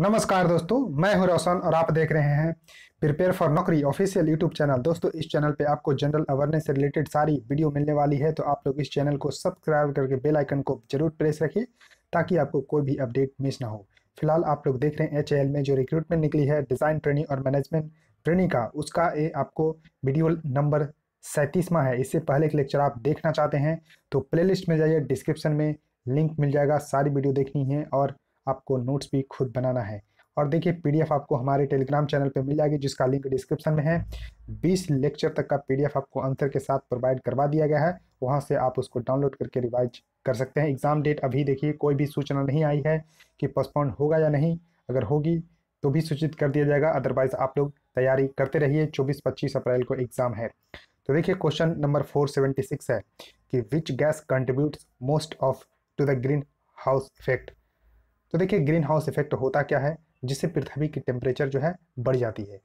नमस्कार दोस्तों मैं हूं रोशन और आप देख रहे हैं prepare for Naukri official YouTube channel दोस्तों इस चैनल पे आपको जनरल अवेयरनेस से रिलेटेड सारी वीडियो मिलने वाली है तो आप लोग इस चैनल को सब्सक्राइब करके बेल आइकन को जरूर प्रेस रखिए ताकि आपको कोई भी अपडेट मिस ना हो फिलहाल आप लोग देख रहे हैं एच में जो रिक्रूटमेंट निकली है डिज़ाइन ट्रेनिंग और मैनेजमेंट ट्रेनिंग का उसका ये आपको वीडियो नंबर सैंतीसवा है इससे पहले के लेक्चर आप देखना चाहते हैं तो प्ले में जाइए डिस्क्रिप्शन में लिंक मिल जाएगा सारी वीडियो देखनी है और आपको नोट्स भी खुद बनाना है और देखिए पीडीएफ आपको हमारे टेलीग्राम चैनल पर मिल जाएगी जिसका लिंक डिस्क्रिप्शन में है 20 लेक्चर तक का पीडीएफ आपको आंसर के साथ प्रोवाइड करवा दिया गया है वहाँ से आप उसको डाउनलोड करके रिवाइज कर सकते हैं एग्ज़ाम डेट अभी देखिए कोई भी सूचना नहीं आई है कि पोस्टपोन होगा या नहीं अगर होगी तो भी सूचित कर दिया जाएगा अदरवाइज़ आप लोग तैयारी करते रहिए चौबीस पच्चीस अप्रैल को एग्ज़ाम है तो देखिए क्वेश्चन नंबर फोर है कि which gas contribute most of to the greenhouse effect तो देखिए ग्रीन हाउस इफेक्ट होता क्या है जिससे पृथ्वी की टेम्परेचर जो है बढ़ जाती है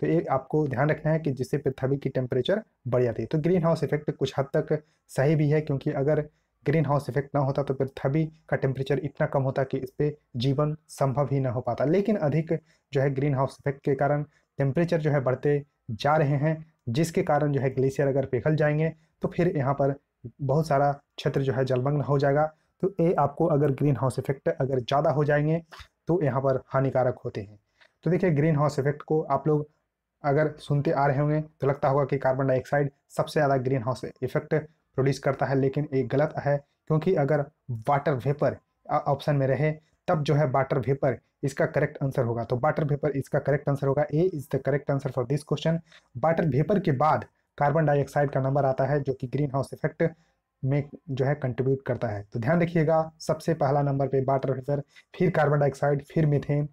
तो ये आपको ध्यान रखना है कि जिससे पृथ्वी की टेम्परेचर बढ़ जाती है तो ग्रीन हाउस इफेक्ट कुछ हद तक सही भी है क्योंकि अगर ग्रीन हाउस इफेक्ट ना होता तो पृथ्वी का टेम्परेचर इतना कम होता कि इस पर जीवन संभव ही ना हो पाता लेकिन अधिक जो है ग्रीन हाउस इफेक्ट के कारण टेम्परेचर जो है बढ़ते जा रहे हैं जिसके कारण जो है ग्लेशियर अगर पिघल जाएंगे तो फिर यहाँ पर बहुत सारा क्षेत्र जो है जलमग्न हो जाएगा तो ये आपको अगर ग्रीन हाउस इफेक्ट अगर ज़्यादा हो जाएंगे तो यहाँ पर हानिकारक होते हैं तो देखिए ग्रीन हाउस इफेक्ट को आप लोग अगर सुनते आ रहे होंगे तो लगता होगा कि कार्बन डाइऑक्साइड सबसे ज़्यादा ग्रीन हाउस इफेक्ट प्रोड्यूस करता है लेकिन ये गलत है क्योंकि अगर वाटर वेपर ऑप्शन में रहे तब जो है वाटर वेपर इसका करेक्ट आंसर होगा तो वाटर वेपर इसका करेक्ट आंसर होगा A is the correct answer for this question water vapour के बाद कार्बन डाइऑक्साइड का नंबर आता है जो कि ग्रीन हाउस इफेक्ट में जो है कंट्रीब्यूट करता है तो ध्यान रखिएगा सबसे पहला नंबर पे वाटर वेपर फिर कार्बन डाइऑक्साइड फिर मिथेन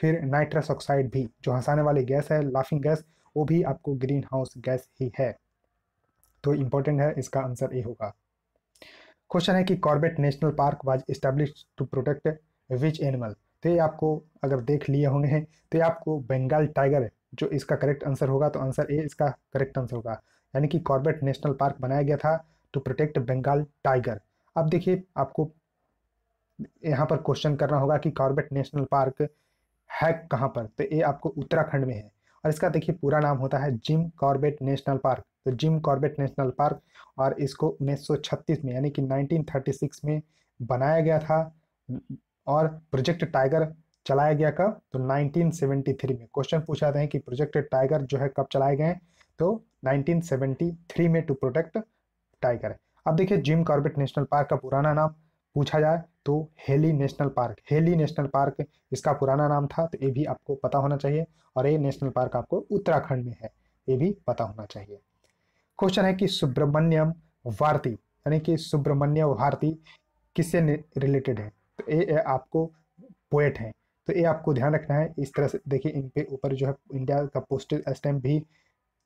फिर नाइट्रस ऑक्साइड भी जो हंसाने वाली गैस है लाफिंग गैस वो भी आपको ग्रीन हाउस गैस ही है तो इम्पोर्टेंट है इसका आंसर ए होगा क्वेश्चन है कि Corbett national park was establish to protect which animal तो ये आपको अगर देख लिए होंगे तो ये आपको बंगाल टाइगर जो इसका करेक्ट आंसर होगा तो आंसर ए इसका करेक्ट आंसर होगा यानी कि कॉर्बेट नेशनल पार्क बनाया गया था टू प्रोटेक्ट बंगाल टाइगर अब देखिए आपको यहाँ पर क्वेश्चन करना होगा कि कॉर्बेट नेशनल पार्क है कहाँ पर तो ये आपको उत्तराखंड में है और इसका देखिए पूरा नाम होता है जिम कॉर्बेट नेशनल पार्क तो जिम कॉर्बेट नेशनल पार्क और इसको 1936 में यानी कि 1936 में बनाया गया था और प्रोजेक्ट टाइगर चलाया गया कब तो 1973 में क्वेश्चन पूछा जाते हैं कि प्रोजेक्ट टाइगर जो है कब चलाए गए तो 1973 में टू प्रोटेक्ट टाइगर है अब देखिए जिम कॉर्बेट नेशनल पार्क का पुराना नाम पूछा जाए तो Hailey national park Hailey national park इसका पुराना नाम था तो ये भी आपको पता होना चाहिए और ये नेशनल पार्क आपको उत्तराखंड में है ये भी पता होना चाहिए क्वेश्चन है कि सुब्रमण्यम भारती यानी कि सुब्रमण्य भारती किससे रिलेटेड है तो ये आपको पोएट है तो ये आपको ध्यान रखना है इस तरह से देखिए इनके ऊपर जो है इंडिया का पोस्टल स्टैम्प भी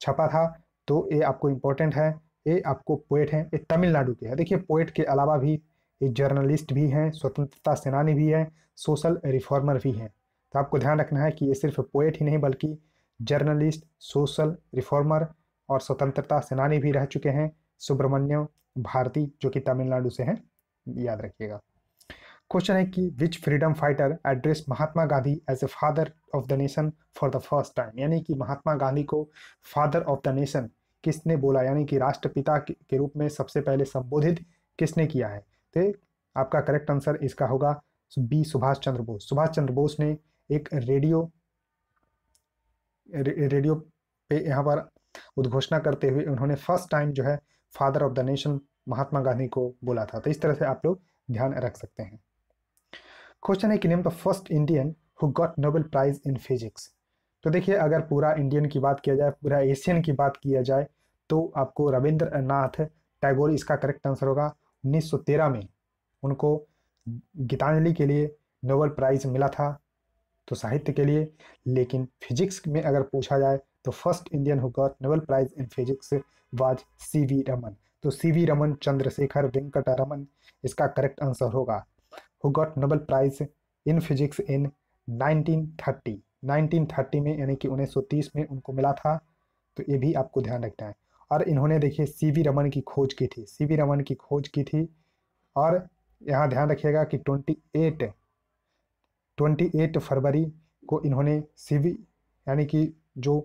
छपा था तो ये आपको इम्पोर्टेंट है ये आपको पोएट हैं ये तमिलनाडु के हैं देखिए पोएट के अलावा भी ये जर्नलिस्ट भी हैं स्वतंत्रता सेनानी भी हैं सोशल रिफॉर्मर भी हैं तो आपको ध्यान रखना है कि ये सिर्फ पोएट ही नहीं बल्कि जर्नलिस्ट सोशल रिफॉर्मर और स्वतंत्रता सेनानी भी रह चुके हैं सुब्रमण्यम भारती जो कि तमिलनाडु से हैं याद रखिएगा क्वेश्चन है कि which freedom fighter address Mahatma Gandhi as a father of the nation for the first time यानी कि महात्मा गांधी को फादर ऑफ द नेशन किसने बोला यानी कि राष्ट्रपिता के रूप में सबसे पहले संबोधित किसने किया है तो आपका करेक्ट आंसर इसका होगा बी सुभाष चंद्र बोस सुभाष चंद्र बोस ने एक रेडियो रे, रेडियो पे यहाँ पर उद्घोषणा करते हुए उन्होंने फर्स्ट टाइम जो है father of the nation Mahatma Gandhi को बोला था तो इस तरह से आप लोग ध्यान रख सकते हैं क्वेश्चन है कि name the first Indian who got Nobel prize in physics तो देखिए अगर पूरा इंडियन की बात किया जाए पूरा एशियन की बात किया जाए तो आपको रविंद्रनाथ टैगोर इसका करेक्ट आंसर होगा 1913 में उनको गीतांजलि के लिए नोबल प्राइज़ मिला था तो साहित्य के लिए लेकिन फिजिक्स में अगर पूछा जाए तो first Indian who got Nobel prize in physics was C V Raman तो सी वी रमन चंद्रशेखर वेंकट रमन इसका करेक्ट आंसर होगा who got Nobel prize in physics in 1930 1930 में यानी कि 1930 में उनको मिला था तो ये भी आपको ध्यान रखना है और इन्होंने देखिए सी वी रमन की खोज की थी सी वी रमन की खोज की थी और यहाँ ध्यान रखिएगा कि 28 28 फरवरी को इन्होंने सी वी यानी कि जो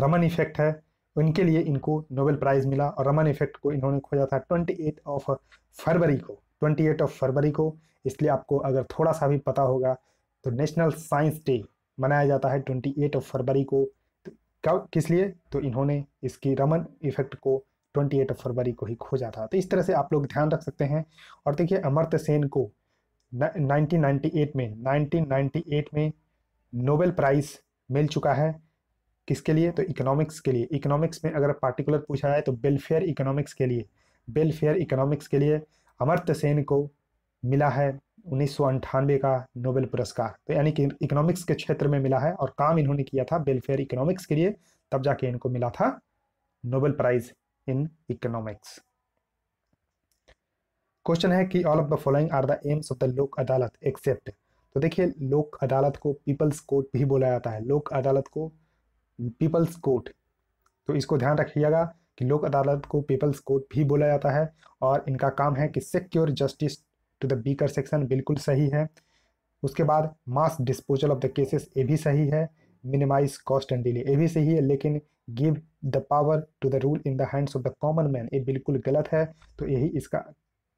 रमन इफेक्ट है उनके लिए इनको नोबेल प्राइज़ मिला और रमन इफेक्ट को इन्होंने खोजा था ट्वेंटी ऑफ फरवरी को ट्वेंटी ऑफ फरवरी को इसलिए आपको अगर थोड़ा सा भी पता होगा तो नेशनल साइंस डे मनाया जाता है ट्वेंटी एट ऑफ फरवरी को तो कब किस लिए तो इन्होंने इसकी रमन इफेक्ट को ट्वेंटी एट ऑफ फरवरी को ही खोजा था तो इस तरह से आप लोग ध्यान रख सकते हैं और देखिए अमर्त्य सेन को नाइनटीन एट में नाइनटीन नाइन्टी एट में नोबेल प्राइज़ मिल चुका है किसके लिए तो इकोनॉमिक्स के लिए इकोनॉमिक्स में अगर पार्टिकुलर पूछा जाए तो वेलफेयर इकोनॉमिक्स के लिए वेलफेयर इकोनॉमिक्स के लिए अमर्त्य सेन को मिला है उन्नीस का नोबेल पुरस्कार तो यानी कि इकोनॉमिक्स के क्षेत्र में मिला है और काम इन्होंने किया था वेलफेयर इकोनॉमिक्स के लिए तब जाके इनको मिला था Nobel prize in economics question है कि all of the following are the aims of the Lok Adalat accept तो देखिए लोक अदालत को पीपल्स कोर्ट भी बोला जाता है लोक अदालत को पीपल्स कोर्ट तो इसको ध्यान रखिएगा कि लोक अदालत को पीपल्स कोर्ट भी बोला जाता है और इनका काम है कि secure justice to the weaker section बिल्कुल सही है उसके बाद mass disposal of the cases ये भी सही है मिनिमाइज कॉस्ट एंड डिले ये भी सही है लेकिन give the power to the rule in the hands of the common man ये बिल्कुल गलत है तो यही इसका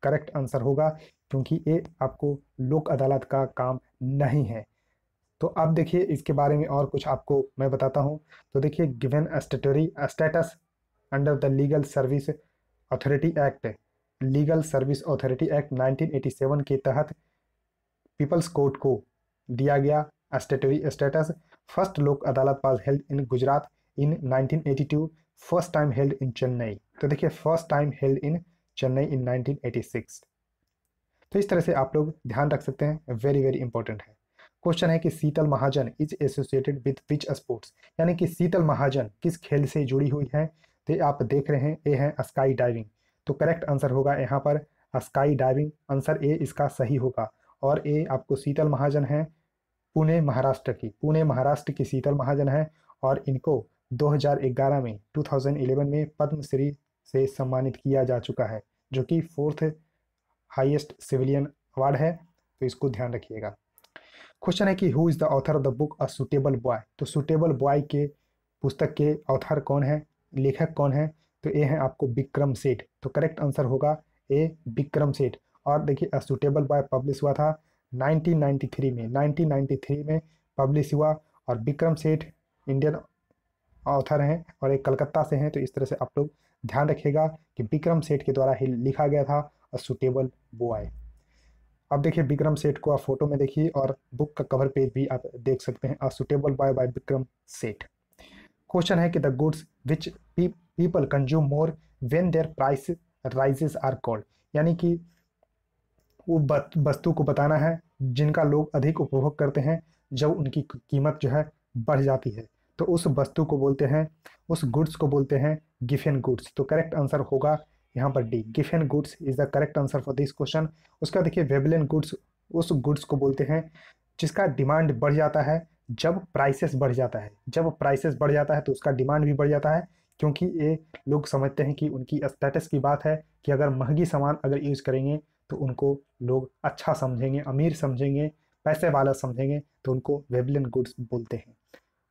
करेक्ट आंसर होगा क्योंकि ये आपको लोक अदालत का काम नहीं है तो अब देखिए इसके बारे में और कुछ आपको मैं बताता हूँ तो देखिए given statutory status under the legal service authority act legal service authority act 1987 के तहत पीपल्स कोर्ट को दिया गया स्टेटरी status first Lok Adalat was held in Gujarat in 1982 first time held in Chennai तो देखिए first time held in Chennai in 1986 तो इस तरह से आप लोग ध्यान रख सकते हैं वेरी वेरी इंपॉर्टेंट है क्वेश्चन है कि Sheetal Mahajan is associated with which sports यानी कि शीतल महाजन किस खेल से जुड़ी हुई है तो आप देख रहे हैं ये है स्काई डाइविंग तो करेक्ट आंसर होगा यहाँ पर स्काई डाइविंग आंसर ए इसका सही होगा और ए आपको शीतल महाजन है पुणे महाराष्ट्र की पुणे महाराष्ट्र की शीतल महाजन है और इनको 2011 में 2011 में पद्मश्री से सम्मानित किया जा चुका है जो कि फोर्थ हाईएस्ट सिविलियन अवार्ड है तो इसको ध्यान रखिएगा क्वेश्चन है कि who is the author of the book a suitable boy तो सुटेबल बॉय के पुस्तक के ऑथर कौन है लेखक कौन है तो ए हैं आपको विक्रम सेठ तो करेक्ट आंसर होगा ए विक्रम सेठ और देखिए अ सुटेबल बॉय पब्लिश हुआ था 1993 में 1993 में पब्लिश हुआ और विक्रम सेठ इंडियन ऑथर हैं और एक कलकत्ता से हैं तो इस तरह से आप लोग ध्यान रखिएगा कि विक्रम सेठ के द्वारा ही लिखा गया था अ सुटेबल बॉय अब देखिए विक्रम सेठ को आप फोटो में देखिए और बुक का कवर पेज भी आप देख सकते हैं a suitable boy by Vikram Seth question है कि the goods which people consume more when their price rises are called यानी कि वो वस्तु को बताना है जिनका लोग अधिक उपभोग करते हैं जब उनकी कीमत जो है बढ़ जाती है तो उस वस्तु को बोलते हैं उस गुड्स को बोलते हैं गिफेन गुड्स तो करेक्ट आंसर होगा यहाँ पर D Giffen goods is the correct answer for this question उसका देखिए वेबलेन गुड्स उस गुड्स को बोलते हैं जिसका डिमांड बढ़ जाता है जब प्राइसेस बढ़ जाता है जब प्राइसेस बढ़ जाता है तो उसका डिमांड भी बढ़ जाता है क्योंकि ये लोग समझते हैं कि उनकी स्टेटस की बात है कि अगर महंगी सामान अगर यूज़ करेंगे तो उनको लोग अच्छा समझेंगे अमीर समझेंगे पैसे वाला समझेंगे तो उनको वेबलिन गुड्स बोलते हैं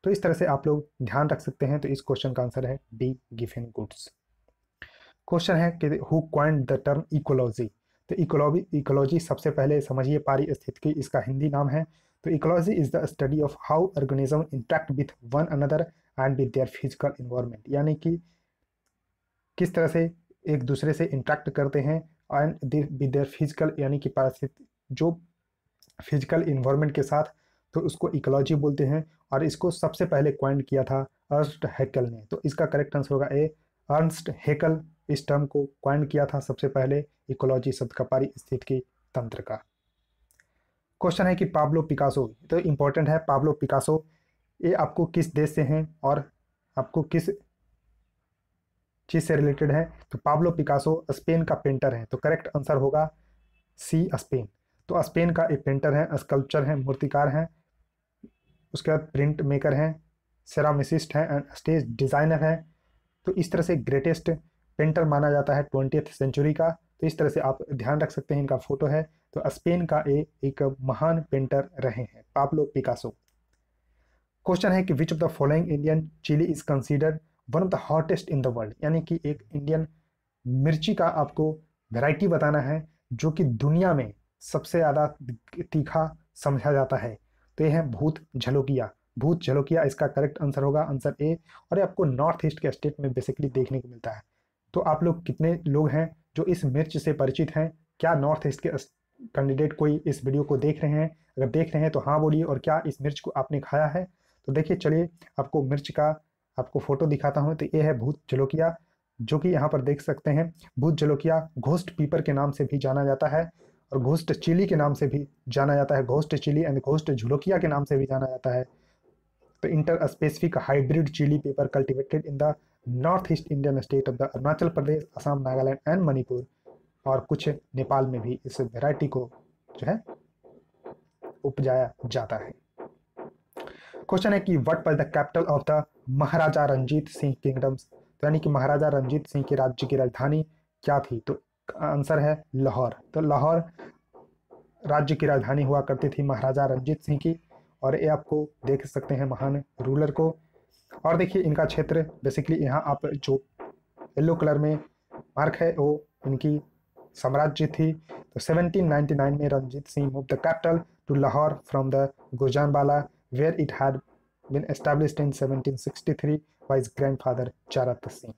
तो इस तरह से आप लोग ध्यान रख सकते हैं तो इस क्वेश्चन का आंसर है डी गिफिन गुड्स क्वेश्चन है कि who coined the term ecology तो इकोलॉजी इकोलॉजी सबसे पहले समझिए पारिस्थितिकी इसका हिंदी नाम है तो ecology is the study of how organism interact with one another and with their physical environment यानी कि किस तरह से एक दूसरे से इंट्रैक्ट करते हैं एंड विद देयर फिजिकल यानी कि पारिस्थितिक जो फिजिकल इन्वायरमेंट के साथ तो उसको इकोलॉजी बोलते हैं और इसको सबसे पहले क्वाइंट किया था अर्स्ट हैकल ने तो इसका करेक्ट आंसर होगा ए अर्नस्ट हैकल इस टर्म को क्वाइंट किया था सबसे पहले इकोलॉजी शब्द का पारिस्थितिकी तंत्र का क्वेश्चन है कि पाब्लो पिकासो तो इम्पोर्टेंट है पाब्लो पिकासो ये आपको किस देश से हैं और आपको किस चीज़ से रिलेटेड है तो पाब्लो पिकासो स्पेन का पेंटर है तो करेक्ट आंसर होगा सी स्पेन तो स्पेन का एक पेंटर है स्कल्पचर है मूर्तिकार हैं उसके बाद प्रिंट मेकर हैं सेरामिसिस्ट हैं एंड स्टेज डिज़ाइनर हैं तो इस तरह से ग्रेटेस्ट पेंटर माना जाता है ट्वेंटियथ सेंचुरी का तो इस तरह से आप ध्यान रख सकते हैं इनका फोटो है तो स्पेन का ए, एक महान पेंटर रहे हैं पापलो पिकासो क्वेश्चन है कि which of the following Indian chilli is consider one of the hottest in the world यानी कि एक इंडियन मिर्ची का आपको वेराइटी बताना है जो कि दुनिया में सबसे ज़्यादा तीखा समझा जाता है तो ये है भूत झलोकिया भूत झलोकिया इसका करेक्ट आंसर होगा आंसर ए और ये आपको नॉर्थ ईस्ट के स्टेट में बेसिकली देखने को मिलता है तो आप लोग कितने लोग हैं जो इस मिर्च से परिचित हैं क्या नॉर्थ ईस्ट के कैंडिडेट कोई इस वीडियो को देख रहे हैं अगर देख रहे हैं तो हाँ बोलिए और क्या इस मिर्च को आपने खाया है तो देखिए चलिए आपको मिर्च का आपको फ़ोटो दिखाता हूँ तो ये है भूत जलोकिया जो कि यहाँ पर देख सकते हैं भूत जलोकिया घोस्ट पीपर के नाम से भी जाना जाता है और घोस्ट चिली के नाम से भी जाना जाता है ghost chilli and ghost jolokia के नाम से भी जाना जाता है enter a specific hybrid chili pepper cultivated in the northeast Indian state of the Arunachal Pradesh, Assam, Nagaland and Manipur और कुछ नेपाल में भी इस वैरायटी को जो है उपजाया जाता है क्वेश्चन है कि what was the capital of the Maharaja Ranjit Singh kingdoms तो यानी कि महाराजा रंजीत सिंह के राज्य की राजधानी क्या थी तो आंसर है लाहौर तो लाहौर राज्य की राजधानी हुआ करती थी महाराजा रंजीत सिंह की और ये आपको देख सकते हैं महान रूलर को और देखिए इनका क्षेत्र बेसिकली यहाँ आप जो येलो कलर में मार्क है वो इनकी साम्राज्य थी तो 1799 में Ranjit Singh move the capital to Lahore from the Gujranwala where it had been established in 1763 sixty three his grandfather Charat Singh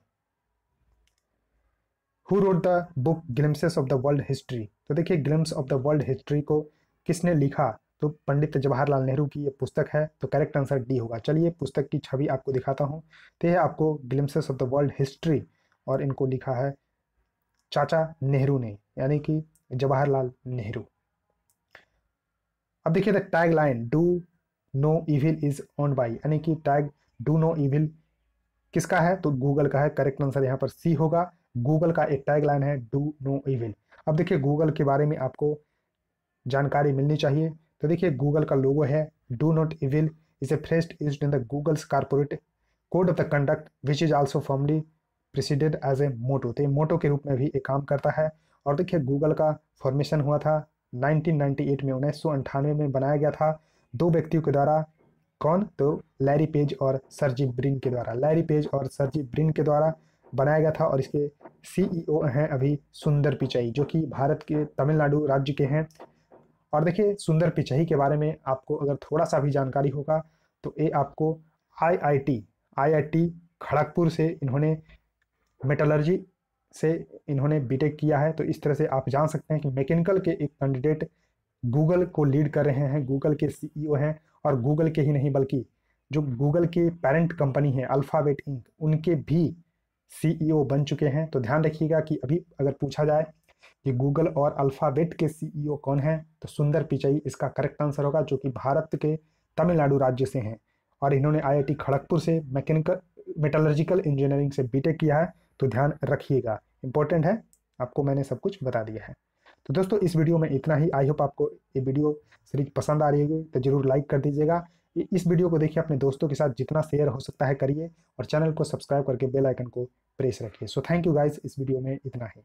who wrote the book glimpse of the world history तो देखिए glimpse of the world history को किसने लिखा तो पंडित जवाहरलाल नेहरू की ये पुस्तक है तो करेक्ट आंसर डी होगा चलिए पुस्तक की छवि आपको दिखाता हूँ तो यह आपको glimpses of the world history और इनको लिखा है चाचा नेहरू ने यानी कि जवाहरलाल नेहरू अब देखिए the tag line do no evil is owned by यानी कि टैग डू नो इविल किसका है तो गूगल का है करेक्ट आंसर यहाँ पर सी होगा गूगल का एक टैग लाइन है डू नो इविल अब देखिए गूगल के बारे में आपको जानकारी मिलनी चाहिए तो देखिए गूगल का लोगो है do not evil is a phrase used in the Google's corporate code of the conduct which is also formally presided as a motto तो ये मोटो के रूप में भी एक काम करता है और देखिए गूगल का फॉर्मेशन हुआ था 1998 में उन्नीस में बनाया गया था दो व्यक्तियों के द्वारा कौन तो लैरी पेज और सरजी ब्रिन के द्वारा लैरी पेज और सरजी ब्रिन के द्वारा बनाया गया था और इसके सीईओ e हैं अभी सुंदर पिचाई जो कि भारत के तमिलनाडु राज्य के हैं और देखिए सुंदर पिचही के बारे में आपको अगर थोड़ा सा भी जानकारी होगा तो ये आपको आईआईटी आईआईटी खड़गपुर से इन्होंने मेटलर्जी से इन्होंने बीटेक किया है तो इस तरह से आप जान सकते हैं कि मैकेनिकल के एक कैंडिडेट गूगल को लीड कर रहे हैं गूगल के सीईओ e हैं और गूगल के ही नहीं बल्कि जो गूगल के पेरेंट कंपनी है अल्फ़ाबेट इंक उनके भी सीईओ e बन चुके हैं तो ध्यान रखिएगा कि अभी अगर पूछा जाए कि गूगल और अल्फ़ाबेट के सीईओ e कौन हैं तो सुंदर पिचाई इसका करेक्ट आंसर होगा जो कि भारत के तमिलनाडु राज्य से हैं और इन्होंने आईआईटी खड़गपुर से मैकेनिकल मेटलर्जिकल इंजीनियरिंग से बीटेक किया है तो ध्यान रखिएगा इंपॉर्टेंट है आपको मैंने सब कुछ बता दिया है तो दोस्तों इस वीडियो में इतना ही आई होप आपको ये वीडियो सीरीज पसंद आ रही होगी तो ज़रूर लाइक कर दीजिएगा इस वीडियो को देखिए अपने दोस्तों के साथ जितना शेयर हो सकता है करिए और चैनल को सब्सक्राइब करके बेल आइकन को प्रेस रखिए सो थैंक यू गाइज इस वीडियो में इतना ही